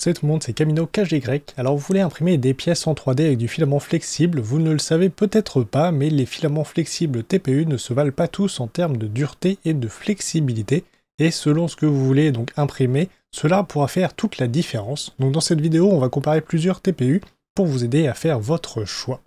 Salut tout le monde, c'est Camino KGY. Alors vous voulez imprimer des pièces en 3D avec du filament flexible, vous ne le savez peut-être pas, mais les filaments flexibles TPU ne se valent pas tous en termes de dureté et de flexibilité, et selon ce que vous voulez donc imprimer, cela pourra faire toute la différence. Donc dans cette vidéo, on va comparer plusieurs TPU pour vous aider à faire votre choix.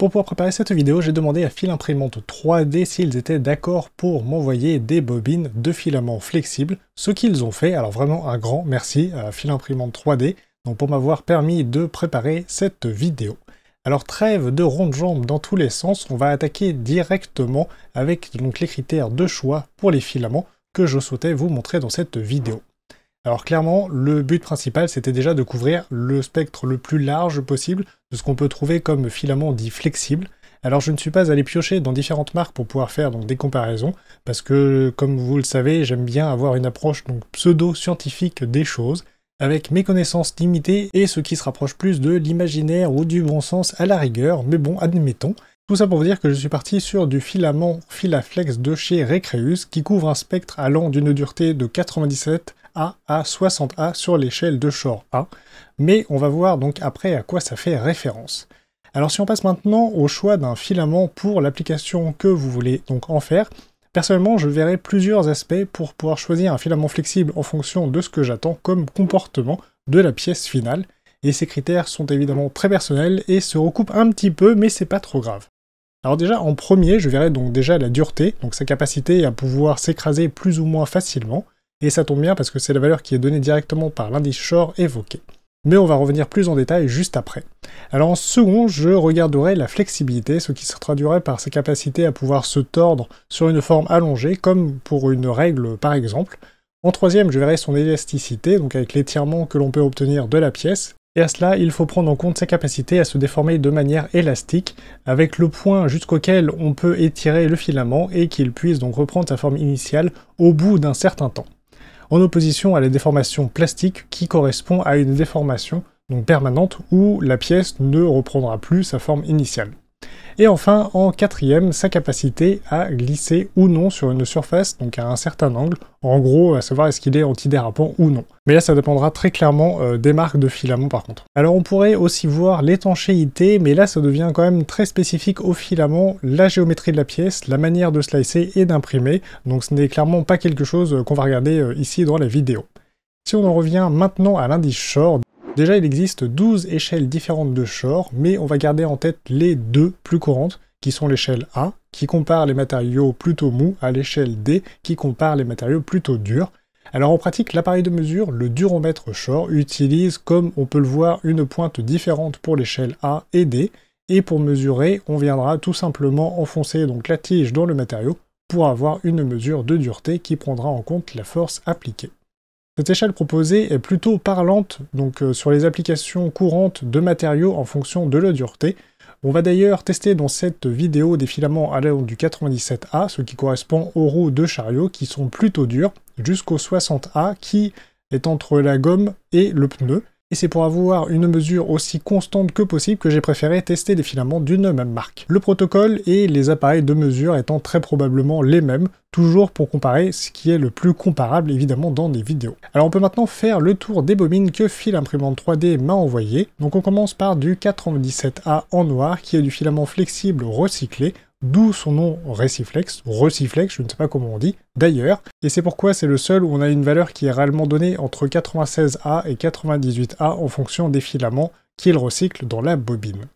Pour pouvoir préparer cette vidéo, j'ai demandé à Fil Imprimante 3D s'ils étaient d'accord pour m'envoyer des bobines de filaments flexibles, ce qu'ils ont fait. Alors vraiment un grand merci à Fil Imprimante 3D pour m'avoir permis de préparer cette vidéo. Alors trêve de rondes jambes dans tous les sens, on va attaquer directement avec donc les critères de choix pour les filaments que je souhaitais vous montrer dans cette vidéo. Alors clairement, le but principal, c'était déjà de couvrir le spectre le plus large possible de ce qu'on peut trouver comme filament dit flexible. Alors je ne suis pas allé piocher dans différentes marques pour pouvoir faire donc, des comparaisons, parce que comme vous le savez, j'aime bien avoir une approche pseudo-scientifique des choses, avec mes connaissances limitées et ce qui se rapproche plus de l'imaginaire ou du bon sens à la rigueur, mais bon, admettons. Tout ça pour vous dire que je suis parti sur du filament Filaflex de chez Recreus qui couvre un spectre allant d'une dureté de 97 a à 60A sur l'échelle de Shore A, mais on va voir donc après à quoi ça fait référence. Alors si on passe maintenant au choix d'un filament pour l'application que vous voulez donc en faire, personnellement je verrai plusieurs aspects pour pouvoir choisir un filament flexible en fonction de ce que j'attends comme comportement de la pièce finale, et ces critères sont évidemment très personnels et se recoupent un petit peu mais c'est pas trop grave. Alors déjà en premier je verrai donc déjà la dureté, donc sa capacité à pouvoir s'écraser plus ou moins facilement, et ça tombe bien parce que c'est la valeur qui est donnée directement par l'indice short évoqué. Mais on va revenir plus en détail juste après. Alors en second, je regarderai la flexibilité, ce qui se traduirait par sa capacité à pouvoir se tordre sur une forme allongée, comme pour une règle par exemple. En troisième, je verrai son élasticité, donc avec l'étirement que l'on peut obtenir de la pièce, et à cela, il faut prendre en compte sa capacité à se déformer de manière élastique, avec le point jusqu'auquel on peut étirer le filament et qu'il puisse donc reprendre sa forme initiale au bout d'un certain temps en opposition à la déformation plastique qui correspond à une déformation donc permanente où la pièce ne reprendra plus sa forme initiale. Et enfin, en quatrième, sa capacité à glisser ou non sur une surface, donc à un certain angle, en gros, à savoir est-ce qu'il est antidérapant ou non. Mais là, ça dépendra très clairement euh, des marques de filaments par contre. Alors on pourrait aussi voir l'étanchéité, mais là, ça devient quand même très spécifique au filament, la géométrie de la pièce, la manière de slicer et d'imprimer, donc ce n'est clairement pas quelque chose euh, qu'on va regarder euh, ici dans la vidéo. Si on en revient maintenant à l'indice short, Déjà, il existe 12 échelles différentes de Shor, mais on va garder en tête les deux plus courantes, qui sont l'échelle A, qui compare les matériaux plutôt mous, à l'échelle D, qui compare les matériaux plutôt durs. Alors en pratique, l'appareil de mesure, le duromètre Shor, utilise, comme on peut le voir, une pointe différente pour l'échelle A et D, et pour mesurer, on viendra tout simplement enfoncer donc la tige dans le matériau pour avoir une mesure de dureté qui prendra en compte la force appliquée. Cette échelle proposée est plutôt parlante donc euh, sur les applications courantes de matériaux en fonction de leur dureté. On va d'ailleurs tester dans cette vidéo des filaments à allant du 97A, ce qui correspond aux roues de chariot qui sont plutôt durs, jusqu'au 60A qui est entre la gomme et le pneu et c'est pour avoir une mesure aussi constante que possible que j'ai préféré tester des filaments d'une même marque. Le protocole et les appareils de mesure étant très probablement les mêmes, toujours pour comparer ce qui est le plus comparable évidemment dans des vidéos. Alors on peut maintenant faire le tour des bobines que Phil imprimante 3D m'a envoyé. Donc on commence par du 97A en noir qui est du filament flexible recyclé d'où son nom réciflex, reciflex, je ne sais pas comment on dit, d'ailleurs, et c'est pourquoi c'est le seul où on a une valeur qui est réellement donnée entre 96A et 98A en fonction des filaments qu'il recycle dans la bobine.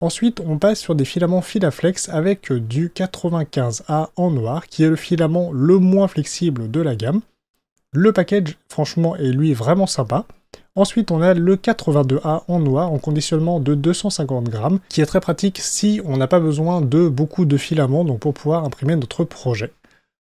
Ensuite, on passe sur des filaments filaflex avec du 95A en noir, qui est le filament le moins flexible de la gamme. Le package, franchement, est lui vraiment sympa. Ensuite, on a le 82A en noir en conditionnement de 250 grammes, qui est très pratique si on n'a pas besoin de beaucoup de filaments donc pour pouvoir imprimer notre projet.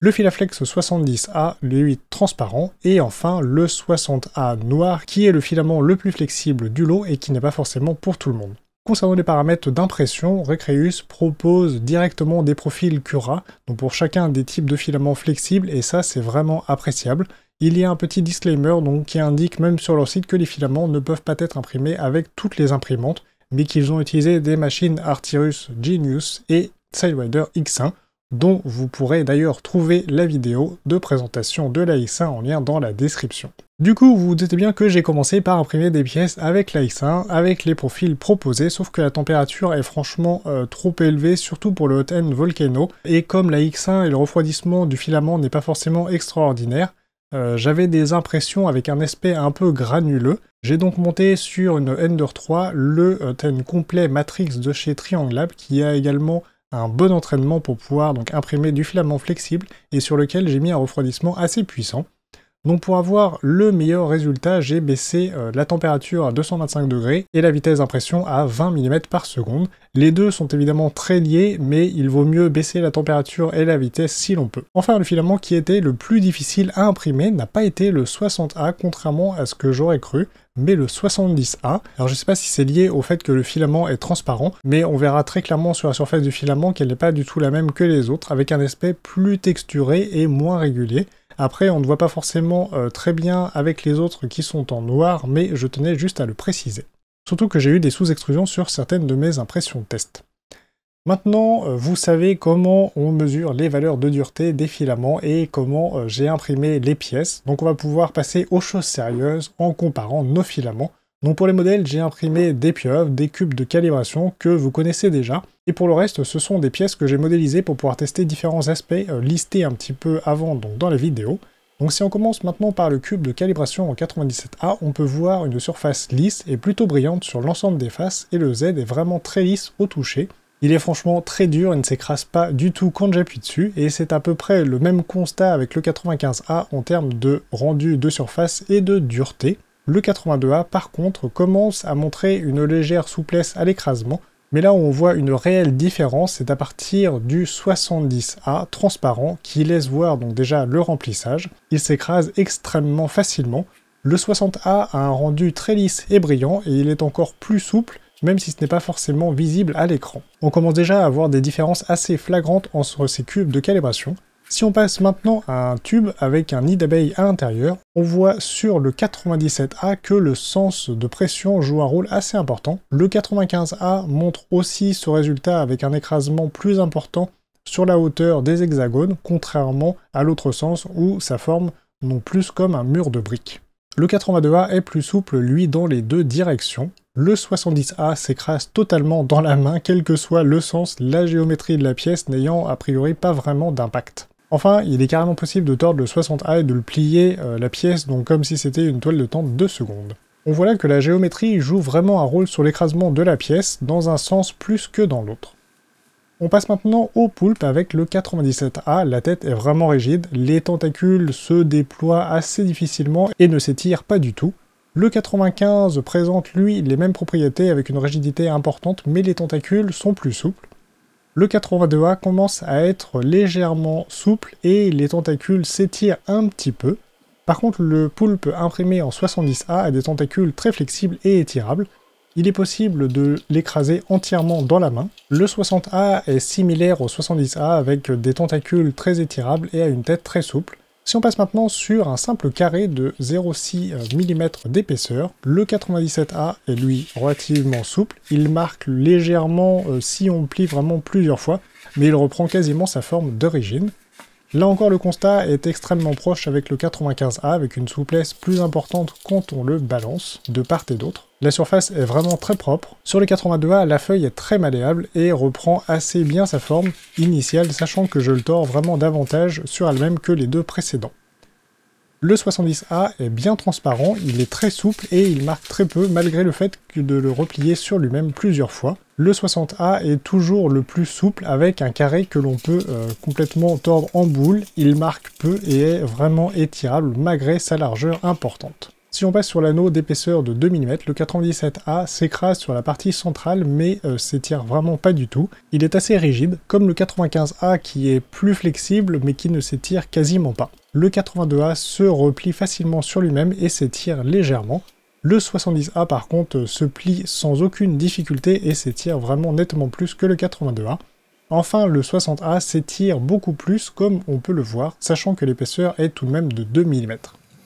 Le Filaflex 70A, le 8 transparent, et enfin le 60A noir, qui est le filament le plus flexible du lot et qui n'est pas forcément pour tout le monde. Concernant les paramètres d'impression, Recreus propose directement des profils Cura, donc pour chacun des types de filaments flexibles, et ça c'est vraiment appréciable il y a un petit disclaimer donc, qui indique même sur leur site que les filaments ne peuvent pas être imprimés avec toutes les imprimantes, mais qu'ils ont utilisé des machines Artirus Genius et Sidewinder X1, dont vous pourrez d'ailleurs trouver la vidéo de présentation de la X1 en lien dans la description. Du coup, vous vous doutez bien que j'ai commencé par imprimer des pièces avec la X1, avec les profils proposés, sauf que la température est franchement euh, trop élevée, surtout pour le Hot End Volcano, et comme la X1 et le refroidissement du filament n'est pas forcément extraordinaire, euh, j'avais des impressions avec un aspect un peu granuleux. J'ai donc monté sur une Ender 3 le euh, ten complet Matrix de chez Triangle qui a également un bon entraînement pour pouvoir donc imprimer du filament flexible et sur lequel j'ai mis un refroidissement assez puissant. Donc pour avoir le meilleur résultat, j'ai baissé euh, la température à 225 degrés et la vitesse d'impression à 20 mm par seconde. Les deux sont évidemment très liés, mais il vaut mieux baisser la température et la vitesse si l'on peut. Enfin, le filament qui était le plus difficile à imprimer n'a pas été le 60A, contrairement à ce que j'aurais cru mais le 70A. Alors je sais pas si c'est lié au fait que le filament est transparent, mais on verra très clairement sur la surface du filament qu'elle n'est pas du tout la même que les autres, avec un aspect plus texturé et moins régulier. Après, on ne voit pas forcément euh, très bien avec les autres qui sont en noir, mais je tenais juste à le préciser. Surtout que j'ai eu des sous-extrusions sur certaines de mes impressions de test. Maintenant, euh, vous savez comment on mesure les valeurs de dureté des filaments et comment euh, j'ai imprimé les pièces. Donc on va pouvoir passer aux choses sérieuses en comparant nos filaments donc pour les modèles, j'ai imprimé des pieuvres, des cubes de calibration que vous connaissez déjà. Et pour le reste, ce sont des pièces que j'ai modélisées pour pouvoir tester différents aspects euh, listés un petit peu avant donc dans la vidéo. Donc si on commence maintenant par le cube de calibration en 97A, on peut voir une surface lisse et plutôt brillante sur l'ensemble des faces et le Z est vraiment très lisse au toucher. Il est franchement très dur, il ne s'écrase pas du tout quand j'appuie dessus et c'est à peu près le même constat avec le 95A en termes de rendu de surface et de dureté. Le 82A, par contre, commence à montrer une légère souplesse à l'écrasement, mais là où on voit une réelle différence, c'est à partir du 70A transparent qui laisse voir donc déjà le remplissage. Il s'écrase extrêmement facilement. Le 60A a un rendu très lisse et brillant et il est encore plus souple même si ce n'est pas forcément visible à l'écran. On commence déjà à avoir des différences assez flagrantes entre ces cubes de calibration, si on passe maintenant à un tube avec un nid d'abeille à l'intérieur, on voit sur le 97A que le sens de pression joue un rôle assez important. Le 95A montre aussi ce résultat avec un écrasement plus important sur la hauteur des hexagones, contrairement à l'autre sens où sa forme non plus comme un mur de briques. Le 82A est plus souple, lui, dans les deux directions. Le 70A s'écrase totalement dans la main, quel que soit le sens, la géométrie de la pièce n'ayant a priori pas vraiment d'impact. Enfin, il est carrément possible de tordre le 60A et de le plier euh, la pièce, donc comme si c'était une toile de temps de 2 secondes. On voit là que la géométrie joue vraiment un rôle sur l'écrasement de la pièce, dans un sens plus que dans l'autre. On passe maintenant au poulpe avec le 97A, la tête est vraiment rigide, les tentacules se déploient assez difficilement et ne s'étirent pas du tout. Le 95 présente lui les mêmes propriétés avec une rigidité importante mais les tentacules sont plus souples. Le 82A commence à être légèrement souple et les tentacules s'étirent un petit peu. Par contre, le poulpe imprimé en 70A a des tentacules très flexibles et étirables. Il est possible de l'écraser entièrement dans la main. Le 60A est similaire au 70A avec des tentacules très étirables et a une tête très souple. Si on passe maintenant sur un simple carré de 0,6 euh, mm d'épaisseur, le 97A est lui relativement souple, il marque légèrement euh, si on plie vraiment plusieurs fois, mais il reprend quasiment sa forme d'origine. Là encore, le constat est extrêmement proche avec le 95A, avec une souplesse plus importante quand on le balance de part et d'autre. La surface est vraiment très propre. Sur le 82A, la feuille est très malléable et reprend assez bien sa forme initiale, sachant que je le tords vraiment davantage sur elle-même que les deux précédents. Le 70A est bien transparent, il est très souple et il marque très peu malgré le fait de le replier sur lui-même plusieurs fois. Le 60A est toujours le plus souple avec un carré que l'on peut euh, complètement tordre en boule, il marque peu et est vraiment étirable malgré sa largeur importante. Si on passe sur l'anneau d'épaisseur de 2 mm, le 97A s'écrase sur la partie centrale mais euh, s'étire vraiment pas du tout. Il est assez rigide, comme le 95A qui est plus flexible mais qui ne s'étire quasiment pas. Le 82A se replie facilement sur lui-même et s'étire légèrement. Le 70A par contre se plie sans aucune difficulté et s'étire vraiment nettement plus que le 82A. Enfin, le 60A s'étire beaucoup plus comme on peut le voir, sachant que l'épaisseur est tout de même de 2 mm.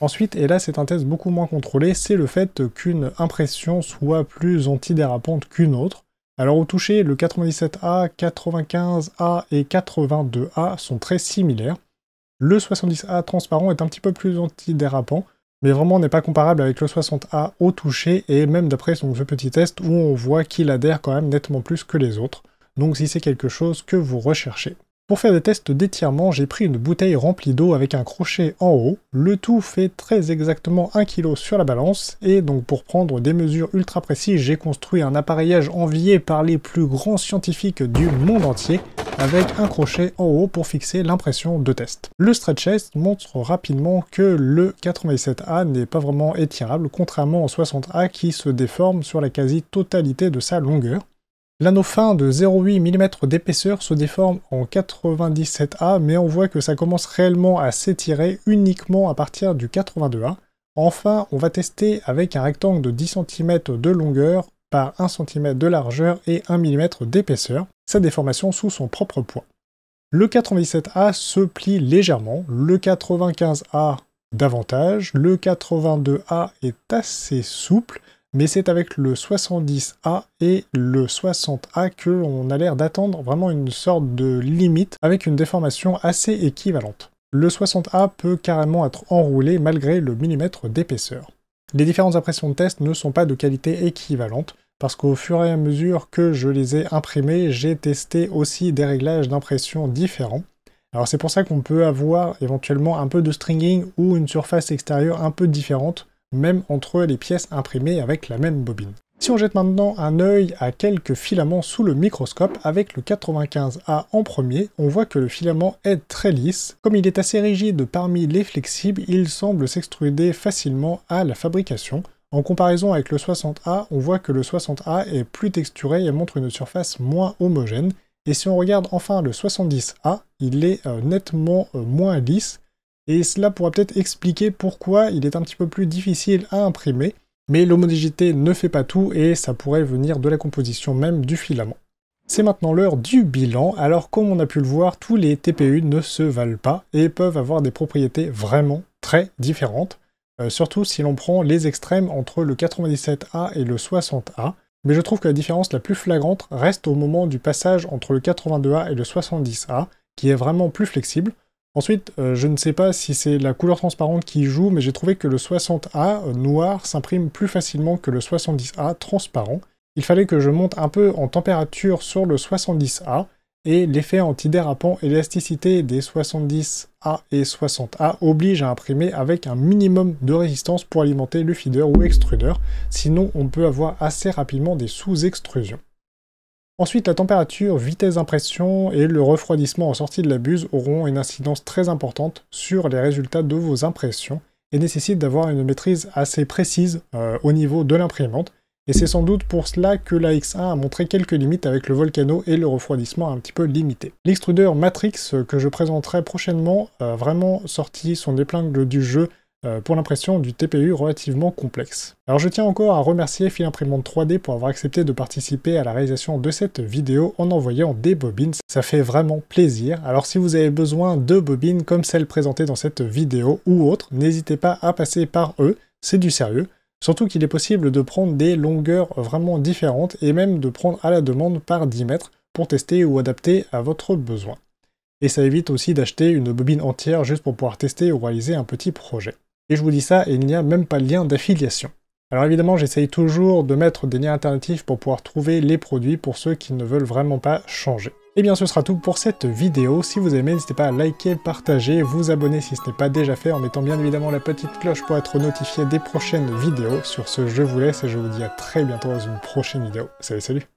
Ensuite, et là c'est un test beaucoup moins contrôlé, c'est le fait qu'une impression soit plus antidérapante qu'une autre. Alors au toucher, le 97A, 95A et 82A sont très similaires. Le 70A transparent est un petit peu plus antidérapant, mais vraiment n'est pas comparable avec le 60A au toucher et même d'après son petit test où on voit qu'il adhère quand même nettement plus que les autres, donc si c'est quelque chose que vous recherchez. Pour faire des tests d'étirement, j'ai pris une bouteille remplie d'eau avec un crochet en haut, le tout fait très exactement 1 kg sur la balance, et donc pour prendre des mesures ultra précises, j'ai construit un appareillage envié par les plus grands scientifiques du monde entier, avec un crochet en haut pour fixer l'impression de test. Le stretch test montre rapidement que le 87A n'est pas vraiment étirable, contrairement au 60A qui se déforme sur la quasi-totalité de sa longueur. L'anneau fin de 0,8 mm d'épaisseur se déforme en 97A, mais on voit que ça commence réellement à s'étirer uniquement à partir du 82A. Enfin, on va tester avec un rectangle de 10 cm de longueur par 1 cm de largeur et 1 mm d'épaisseur sa déformation sous son propre poids. Le 97A se plie légèrement, le 95A davantage, le 82A est assez souple, mais c'est avec le 70A et le 60A que l'on a l'air d'attendre vraiment une sorte de limite avec une déformation assez équivalente. Le 60A peut carrément être enroulé malgré le millimètre d'épaisseur. Les différentes impressions de test ne sont pas de qualité équivalente, parce qu'au fur et à mesure que je les ai imprimés, j'ai testé aussi des réglages d'impression différents. Alors c'est pour ça qu'on peut avoir éventuellement un peu de stringing ou une surface extérieure un peu différente, même entre les pièces imprimées avec la même bobine. Si on jette maintenant un œil à quelques filaments sous le microscope avec le 95A en premier, on voit que le filament est très lisse. Comme il est assez rigide parmi les flexibles, il semble s'extruder facilement à la fabrication. En comparaison avec le 60A, on voit que le 60A est plus texturé et montre une surface moins homogène. Et si on regarde enfin le 70A, il est euh, nettement euh, moins lisse. Et cela pourrait peut-être expliquer pourquoi il est un petit peu plus difficile à imprimer. Mais l'homogénéité ne fait pas tout et ça pourrait venir de la composition même du filament. C'est maintenant l'heure du bilan, alors comme on a pu le voir, tous les TPU ne se valent pas et peuvent avoir des propriétés vraiment très différentes. Euh, surtout si l'on prend les extrêmes entre le 97A et le 60A, mais je trouve que la différence la plus flagrante reste au moment du passage entre le 82A et le 70A, qui est vraiment plus flexible. Ensuite, euh, je ne sais pas si c'est la couleur transparente qui joue, mais j'ai trouvé que le 60A euh, noir s'imprime plus facilement que le 70A transparent. Il fallait que je monte un peu en température sur le 70A, et l'effet antidérapant élasticité des 70A et 60A oblige à imprimer avec un minimum de résistance pour alimenter le feeder ou extrudeur, sinon on peut avoir assez rapidement des sous-extrusions. Ensuite, la température, vitesse d'impression et le refroidissement en sortie de la buse auront une incidence très importante sur les résultats de vos impressions et nécessitent d'avoir une maîtrise assez précise euh, au niveau de l'imprimante et c'est sans doute pour cela que la X1 a montré quelques limites avec le volcano et le refroidissement un petit peu limité. L'extrudeur Matrix euh, que je présenterai prochainement a vraiment sorti son épingle du jeu euh, pour l'impression du TPU relativement complexe. Alors je tiens encore à remercier Filimprimante Imprimante 3D pour avoir accepté de participer à la réalisation de cette vidéo en envoyant des bobines, ça fait vraiment plaisir. Alors si vous avez besoin de bobines comme celles présentées dans cette vidéo ou autres, n'hésitez pas à passer par eux, c'est du sérieux. Surtout qu'il est possible de prendre des longueurs vraiment différentes et même de prendre à la demande par 10 mètres pour tester ou adapter à votre besoin. Et ça évite aussi d'acheter une bobine entière juste pour pouvoir tester ou réaliser un petit projet. Et je vous dis ça et il n'y a même pas de lien d'affiliation. Alors évidemment, j'essaye toujours de mettre des liens alternatifs pour pouvoir trouver les produits pour ceux qui ne veulent vraiment pas changer. Et eh bien ce sera tout pour cette vidéo, si vous aimez n'hésitez pas à liker, partager, vous abonner si ce n'est pas déjà fait en mettant bien évidemment la petite cloche pour être notifié des prochaines vidéos. Sur ce je vous laisse et je vous dis à très bientôt dans une prochaine vidéo. Salut salut